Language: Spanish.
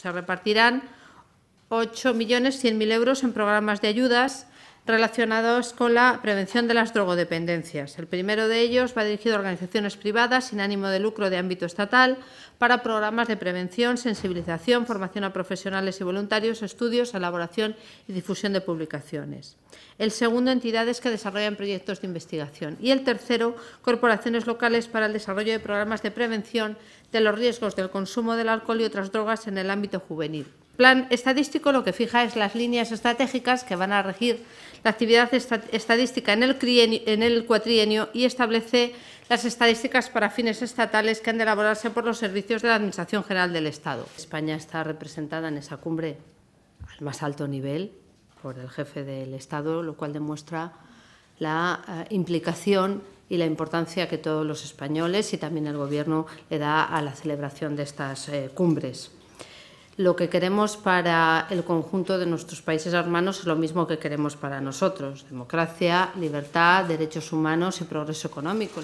Se repartirán 8.100.000 euros en programas de ayudas relacionados con la prevención de las drogodependencias. El primero de ellos va dirigido a organizaciones privadas sin ánimo de lucro de ámbito estatal para programas de prevención, sensibilización, formación a profesionales y voluntarios, estudios, elaboración y difusión de publicaciones. El segundo, entidades que desarrollan proyectos de investigación. Y el tercero, corporaciones locales para el desarrollo de programas de prevención de los riesgos del consumo del alcohol y otras drogas en el ámbito juvenil plan estadístico lo que fija es las líneas estratégicas que van a regir la actividad estadística en el, cuatrienio y establece las estadísticas para fines estatales que han de elaborarse por los servicios de la Administración General del Estado. España está representada en esa cumbre al más alto nivel por el jefe del Estado, lo cual demuestra la eh, implicación y la importancia que todos los españoles y también el Gobierno le da a la celebración de estas eh, cumbres lo que queremos para el conjunto de nuestros países hermanos es lo mismo que queremos para nosotros, democracia, libertad, derechos humanos y progreso económico.